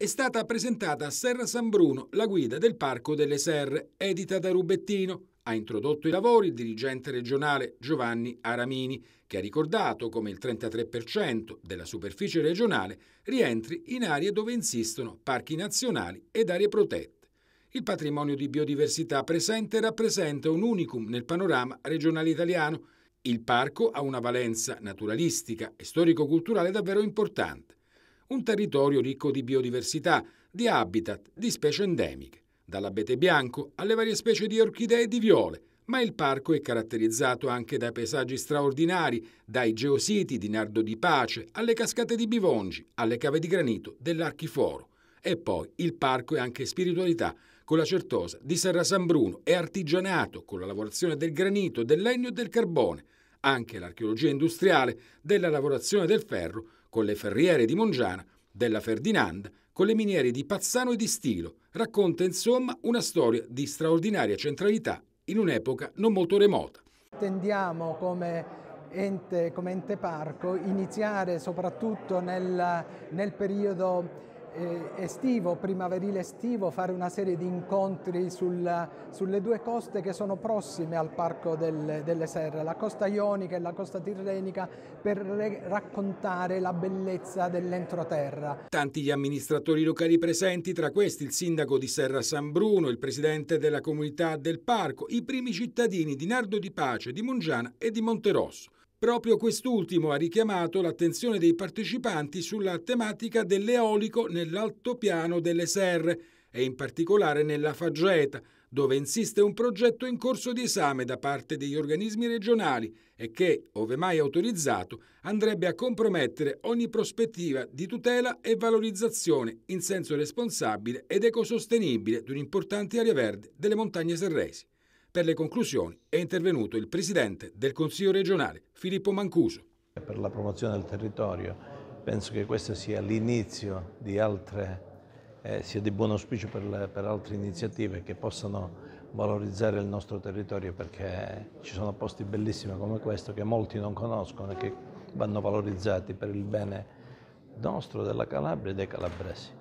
è stata presentata a Serra San Bruno la guida del Parco delle Serre, edita da Rubettino. Ha introdotto i lavori il dirigente regionale Giovanni Aramini, che ha ricordato come il 33% della superficie regionale rientri in aree dove insistono parchi nazionali ed aree protette. Il patrimonio di biodiversità presente rappresenta un unicum nel panorama regionale italiano. Il parco ha una valenza naturalistica e storico-culturale davvero importante un territorio ricco di biodiversità, di habitat, di specie endemiche, dall'abete bianco alle varie specie di orchidee e di viole, ma il parco è caratterizzato anche da paesaggi straordinari, dai geositi di Nardo di Pace, alle cascate di Bivongi, alle cave di granito dell'Archiforo. E poi il parco è anche spiritualità, con la certosa di Serra San Bruno è artigianato, con la lavorazione del granito, del legno e del carbone, anche l'archeologia industriale della lavorazione del ferro con le ferriere di Mongiana, della Ferdinand, con le miniere di Pazzano e di Stilo. Racconta insomma una storia di straordinaria centralità in un'epoca non molto remota. Tendiamo come ente, come ente parco iniziare soprattutto nel, nel periodo estivo, primaverile estivo, fare una serie di incontri sul, sulle due coste che sono prossime al Parco del, delle Serre, la costa ionica e la costa tirrenica, per raccontare la bellezza dell'entroterra. Tanti gli amministratori locali presenti, tra questi il sindaco di Serra San Bruno, il presidente della comunità del parco, i primi cittadini di Nardo di Pace, di Mongiana e di Monterosso. Proprio quest'ultimo ha richiamato l'attenzione dei partecipanti sulla tematica dell'eolico nell'altopiano delle serre e in particolare nella Faggeta, dove insiste un progetto in corso di esame da parte degli organismi regionali e che, ove mai autorizzato, andrebbe a compromettere ogni prospettiva di tutela e valorizzazione in senso responsabile ed ecosostenibile di un'importante area verde delle montagne serresi. Per le conclusioni è intervenuto il presidente del Consiglio regionale, Filippo Mancuso. Per la promozione del territorio penso che questo sia l'inizio di altre, eh, sia di buon auspicio per, le, per altre iniziative che possano valorizzare il nostro territorio perché ci sono posti bellissimi come questo che molti non conoscono e che vanno valorizzati per il bene nostro, della Calabria e dei calabresi.